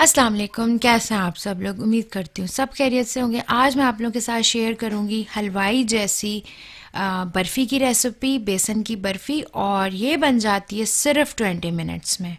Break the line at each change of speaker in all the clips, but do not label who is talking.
अस्सलाम वालेकुम कैसे हैं आप सब लोग उम्मीद करती हूँ सब खैरियत से होंगे आज मैं आप लोगों के साथ शेयर करूँगी हलवाई जैसी बर्फ़ी की रेसिपी बेसन की बर्फ़ी और ये बन जाती है सिर्फ 20 मिनट्स में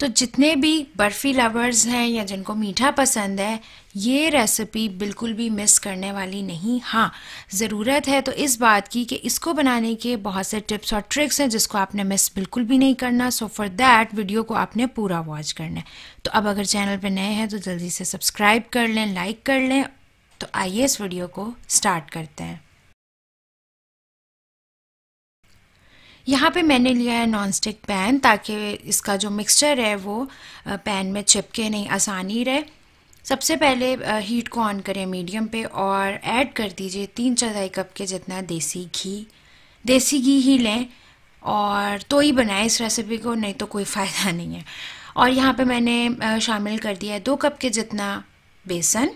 तो जितने भी बर्फ़ी लवर्स हैं या जिनको मीठा पसंद है ये रेसिपी बिल्कुल भी मिस करने वाली नहीं हाँ ज़रूरत है तो इस बात की कि इसको बनाने के बहुत से टिप्स और ट्रिक्स हैं जिसको आपने मिस बिल्कुल भी नहीं करना सो फॉर दैट वीडियो को आपने पूरा वॉच करना है तो अब अगर चैनल पर नए हैं तो जल्दी से सब्सक्राइब कर लें लाइक कर लें तो आइए इस वीडियो को स्टार्ट करते हैं यहाँ पे मैंने लिया है नॉन स्टिक पैन ताकि इसका जो मिक्सचर है वो पैन में चिपके नहीं आसानी रहे सबसे पहले हीट को ऑन करें मीडियम पे और ऐड कर दीजिए तीन चौथाई कप के जितना देसी घी देसी घी ही लें और तो ही बनाएं इस रेसिपी को नहीं तो कोई फ़ायदा नहीं है और यहाँ पे मैंने शामिल कर दिया है दो कप के जितना बेसन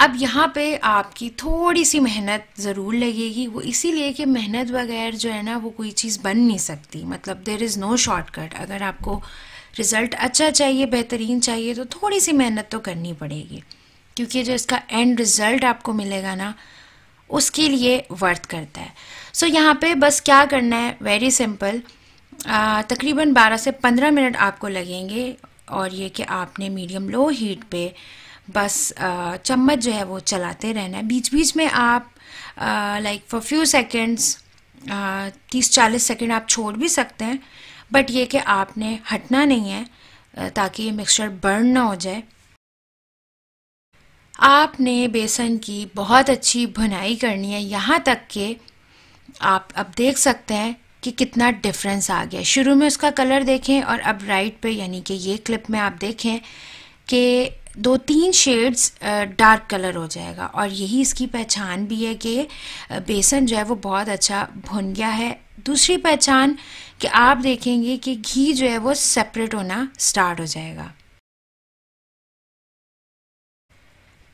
अब यहाँ पे आपकी थोड़ी सी मेहनत ज़रूर लगेगी वो इसीलिए कि मेहनत बगैर जो है ना वो कोई चीज़ बन नहीं सकती मतलब देर इज़ नो शॉर्टकट अगर आपको रिज़ल्ट अच्छा चाहिए बेहतरीन चाहिए तो थोड़ी सी मेहनत तो करनी पड़ेगी क्योंकि जो इसका एंड रिज़ल्ट आपको मिलेगा ना उसके लिए वर्थ करता है सो so, यहाँ पे बस क्या करना है वेरी सिंपल तकरीबन 12 से 15 मिनट आपको लगेंगे और ये कि आपने मीडियम लो हीट पे बस चम्मच जो है वो चलाते रहना है बीच बीच में आप लाइक फॉर फ्यू सेकेंड्स तीस चालीस सेकेंड आप छोड़ भी सकते हैं बट ये कि आपने हटना नहीं है ताकि ये मिक्सचर बर्न ना हो जाए आपने बेसन की बहुत अच्छी भुनाई करनी है यहाँ तक कि आप अब देख सकते हैं कि कितना डिफरेंस आ गया शुरू में उसका कलर देखें और अब राइट पे यानी कि ये क्लिप में आप देखें कि दो तीन शेड्स डार्क कलर हो जाएगा और यही इसकी पहचान भी है कि बेसन जो है वो बहुत अच्छा भुन गया है दूसरी पहचान कि आप देखेंगे कि घी जो है वो सेपरेट होना स्टार्ट हो जाएगा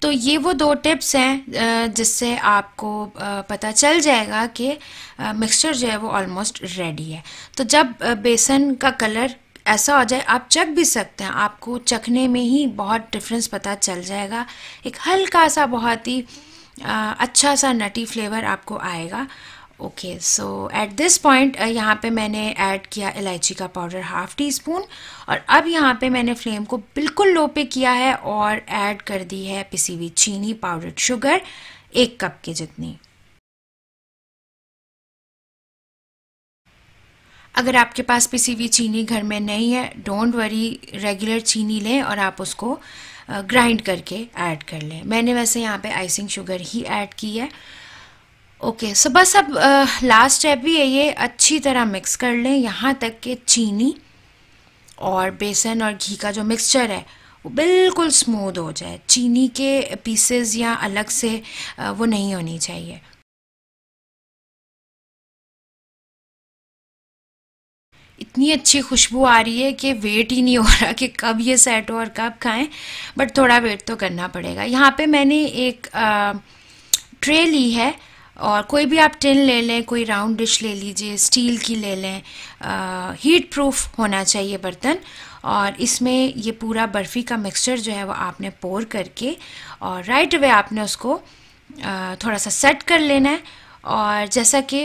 तो ये वो दो टिप्स हैं जिससे आपको पता चल जाएगा कि मिक्सचर जो है वो ऑलमोस्ट रेडी है तो जब बेसन का कलर ऐसा हो जाए आप चख भी सकते हैं आपको चखने में ही बहुत डिफरेंस पता चल जाएगा एक हल्का सा बहुत ही आ, अच्छा सा नटी फ्लेवर आपको आएगा okay so at this point यहाँ पे मैंने ऐड किया इलायची का पाउडर हाफ़ टी स्पून और अब यहाँ पे मैंने फ्लेम को बिल्कुल लो पे किया है और ऐड कर दी है पिसी हुई चीनी पाउडर शुगर एक कप के जितनी अगर आपके पास पिसी हुई चीनी घर में नहीं है डोंट वरी रेगुलर चीनी लें और आप उसको ग्राइंड करके ऐड कर लें मैंने वैसे यहाँ पे आइसिंग शुगर ही ऐड की है ओके सो बस अब लास्ट स्टेप भी है ये अच्छी तरह मिक्स कर लें यहाँ तक कि चीनी और बेसन और घी का जो मिक्सचर है वो बिल्कुल स्मूद हो जाए चीनी के पीसेस या अलग से वो नहीं होनी चाहिए इतनी अच्छी खुशबू आ रही है कि वेट ही नहीं हो रहा कि कब ये सेट हो और कब खाएं बट थोड़ा वेट तो करना पड़ेगा यहाँ पे मैंने एक आ, ट्रे ली है और कोई भी आप टिन ले लें कोई राउंड डिश ले लीजिए स्टील की ले लें हीट प्रूफ होना चाहिए बर्तन और इसमें ये पूरा बर्फ़ी का मिक्सचर जो है वो आपने पोर करके और राइट वे आपने उसको आ, थोड़ा सा सेट कर लेना है और जैसा कि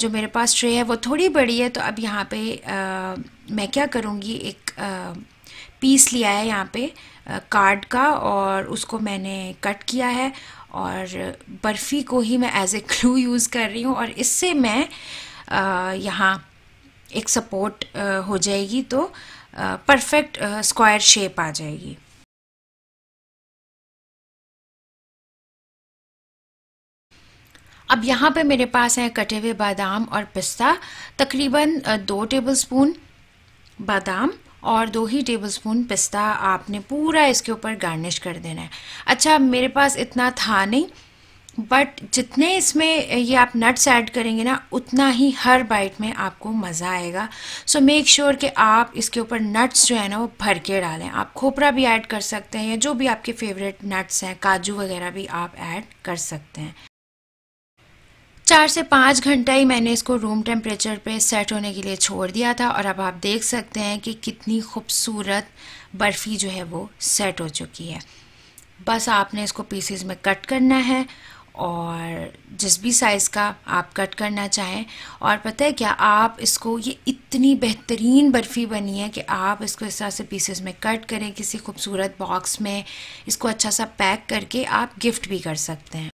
जो मेरे पास ट्रे है वो थोड़ी बड़ी है तो अब यहाँ पे आ, मैं क्या करूँगी एक आ, पीस लिया है यहाँ पे आ, कार्ड का और उसको मैंने कट किया है और बर्फ़ी को ही मैं एज ए क्लू यूज़ कर रही हूँ और इससे मैं यहाँ एक सपोर्ट हो जाएगी तो परफेक्ट स्क्वायर शेप आ जाएगी अब यहाँ पे मेरे पास है कटे हुए बादाम और पिस्ता तकरीबन दो टेबलस्पून बादाम और दो ही टेबलस्पून पिस्ता आपने पूरा इसके ऊपर गार्निश कर देना है अच्छा मेरे पास इतना था नहीं बट जितने इसमें ये आप नट्स ऐड करेंगे ना उतना ही हर बाइट में आपको मज़ा आएगा सो मेक श्योर कि आप इसके ऊपर नट्स जो है ना वो भर के डालें आप खोपरा भी ऐड कर सकते हैं या जो भी आपके फेवरेट नट्स हैं काजू वगैरह भी आप ऐड कर सकते हैं चार से पाँच घंटा ही मैंने इसको रूम टेम्परेचर पे सेट होने के लिए छोड़ दिया था और अब आप देख सकते हैं कि कितनी खूबसूरत बर्फ़ी जो है वो सेट हो चुकी है बस आपने इसको पीसेस में कट करना है और जिस भी साइज़ का आप कट करना चाहें और पता है क्या आप इसको ये इतनी बेहतरीन बर्फ़ी बनी है कि आप इसको इस तरह से पीसेस में कट करें किसी खूबसूरत बॉक्स में इसको अच्छा सा पैक करके आप गिफ्ट भी कर सकते हैं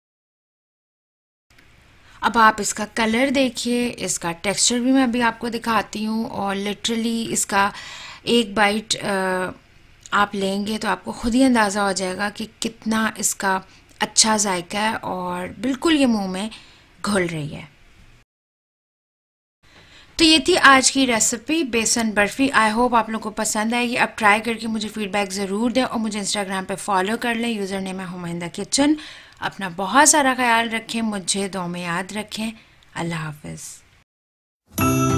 अब आप इसका कलर देखिए इसका टेक्सचर भी मैं अभी आपको दिखाती हूँ और लिटरली इसका एक बाइट आप लेंगे तो आपको ख़ुद ही अंदाज़ा हो जाएगा कि कितना इसका अच्छा जायका है और बिल्कुल ये मुंह में घुल रही है तो ये थी आज की रेसिपी बेसन बर्फ़ी आई होप आप लोगों को पसंद आएगी आप ट्राई करके मुझे फीडबैक ज़रूर दें और मुझे इंस्टाग्राम पे फॉलो कर लें यूज़र नेम है हुमाइंदा किचन अपना बहुत सारा ख्याल रखें मुझे दो में याद रखें अल्लाह हाफिज़